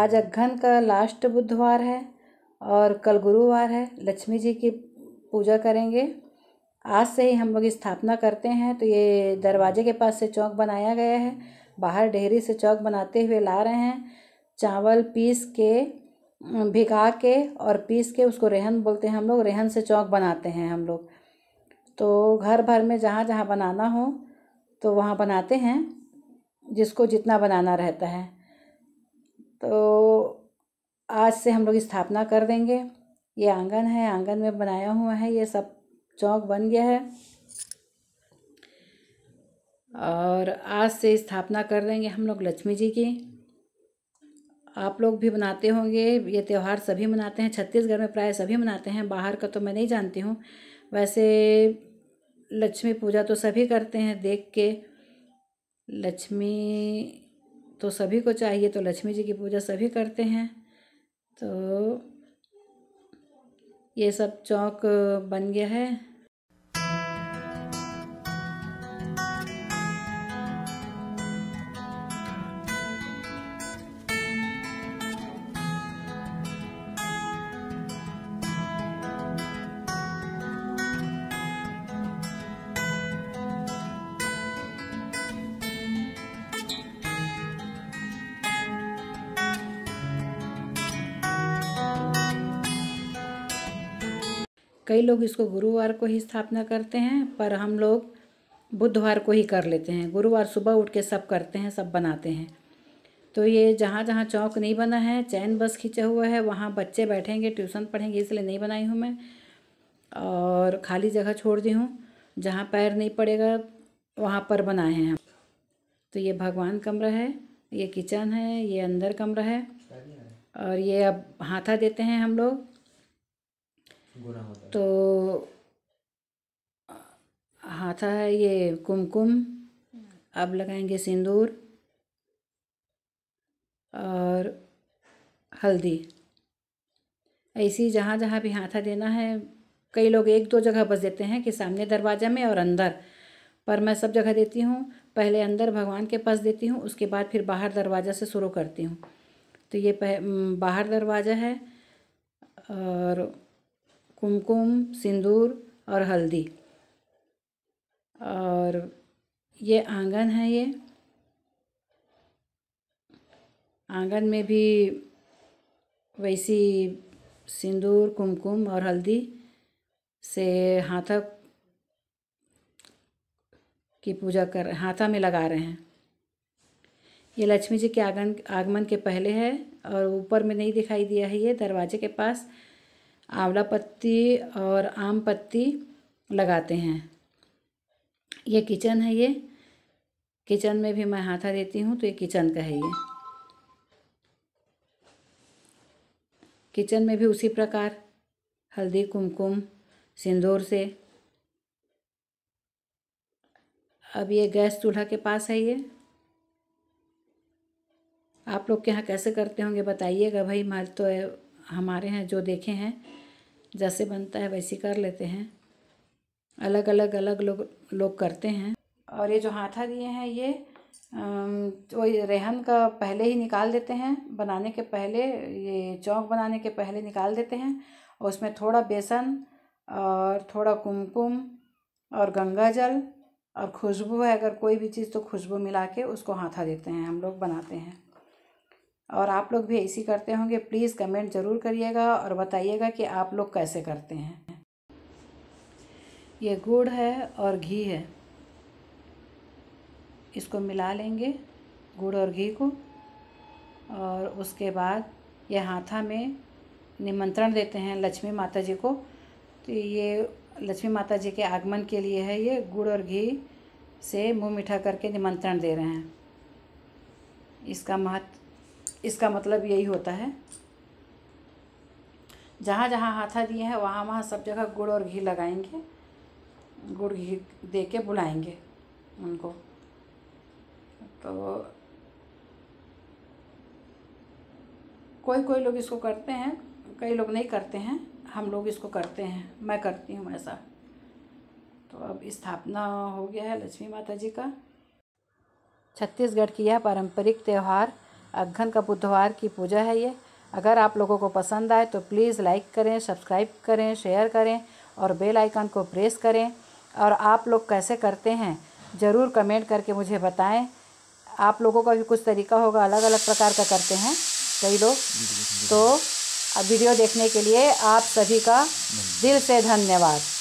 आज अघन का लास्ट बुधवार है और कल गुरुवार है लक्ष्मी जी की पूजा करेंगे आज से ही हम लोग स्थापना करते हैं तो ये दरवाजे के पास से चौक बनाया गया है बाहर डेहरी से चौक बनाते हुए ला रहे हैं चावल पीस के भिगा के और पीस के उसको रेहन बोलते हैं हम लोग रेहन से चौक बनाते हैं हम लोग तो घर भर में जहाँ जहाँ बनाना हो तो वहाँ बनाते हैं जिसको जितना बनाना रहता है तो आज से हम लोग स्थापना कर देंगे ये आंगन है आंगन में बनाया हुआ है ये सब चौक बन गया है और आज से स्थापना कर देंगे हम लोग लक्ष्मी जी की आप लोग भी मनाते होंगे ये त्यौहार सभी मनाते हैं छत्तीसगढ़ में प्राय सभी मनाते हैं बाहर का तो मैं नहीं जानती हूँ वैसे लक्ष्मी पूजा तो सभी करते हैं देख के लक्ष्मी तो सभी को चाहिए तो लक्ष्मी जी की पूजा सभी करते हैं तो ये सब चौक बन गया है कई लोग इसको गुरुवार को ही स्थापना करते हैं पर हम लोग बुधवार को ही कर लेते हैं गुरुवार सुबह उठ के सब करते हैं सब बनाते हैं तो ये जहाँ जहाँ चौक नहीं बना है चैन बस खींचा हुआ है वहाँ बच्चे बैठेंगे ट्यूशन पढ़ेंगे इसलिए नहीं बनाई हूँ मैं और खाली जगह छोड़ दी हूँ जहाँ पैर नहीं पड़ेगा वहाँ पर बनाए हैं हम तो ये भगवान कमरा है ये किचन है ये अंदर कमरा है और ये अब हाथा देते हैं हम लोग तो हाथा है ये कुमकुम अब लगाएंगे सिंदूर और हल्दी ऐसी जहाँ जहाँ भी हाथा देना है कई लोग एक दो जगह बस देते हैं कि सामने दरवाजे में और अंदर पर मैं सब जगह देती हूँ पहले अंदर भगवान के पास देती हूँ उसके बाद फिर बाहर दरवाज़ा से शुरू करती हूँ तो ये बाहर दरवाज़ा है और कुमकुम सिंदूर और हल्दी और ये आंगन है ये आंगन में भी वैसी सिंदूर कुमकुम और हल्दी से हाथा की पूजा कर हाथा में लगा रहे हैं ये लक्ष्मी जी के आगन आगमन के पहले है और ऊपर में नहीं दिखाई दिया है ये दरवाजे के पास आंवला पत्ती और आम पत्ती लगाते हैं ये किचन है ये किचन में भी मैं हाथा देती हूँ तो ये किचन का है ये किचन में भी उसी प्रकार हल्दी कुमकुम सिंदूर से अब ये गैस चूल्हा के पास है ये आप लोग के यहाँ कैसे करते होंगे बताइएगा भाई मैं तो हमारे हैं जो देखे हैं जैसे बनता है वैसे कर लेते हैं अलग अलग अलग लोग लोग करते हैं और ये जो हाथा दिए हैं ये वो रेहन का पहले ही निकाल देते हैं बनाने के पहले ये चौक बनाने के पहले निकाल देते हैं और उसमें थोड़ा बेसन और थोड़ा कुमकुम और गंगा जल और खुशबू है अगर कोई भी चीज़ तो खुशबू मिला के उसको हाथा देते हैं हम लोग बनाते हैं और आप लोग भी ऐसी करते होंगे प्लीज़ कमेंट ज़रूर करिएगा और बताइएगा कि आप लोग कैसे करते हैं ये गुड़ है और घी है इसको मिला लेंगे गुड़ और घी को और उसके बाद ये हाथा में निमंत्रण देते हैं लक्ष्मी माता जी को तो ये लक्ष्मी माता जी के आगमन के लिए है ये गुड़ और घी से मुंह मीठा करके निमंत्रण दे रहे हैं इसका महत्व इसका मतलब यही होता है जहाँ जहाँ हाथा दिए हैं वहाँ वहाँ सब जगह गुड़ और घी लगाएंगे गुड़ घी दे के बुलाएंगे उनको तो कोई कोई लोग इसको करते हैं कई लोग नहीं करते हैं हम लोग इसको करते हैं मैं करती हूँ ऐसा तो अब स्थापना हो गया है लक्ष्मी माता जी का छत्तीसगढ़ की यह पारंपरिक त्यौहार अघन का बुधवार की पूजा है ये अगर आप लोगों को पसंद आए तो प्लीज़ लाइक करें सब्सक्राइब करें शेयर करें और बेल आइकन को प्रेस करें और आप लोग कैसे करते हैं ज़रूर कमेंट करके मुझे बताएं आप लोगों का भी कुछ तरीका होगा अलग अलग प्रकार का करते हैं कई लोग तो वीडियो देखने के लिए आप सभी का दिल से धन्यवाद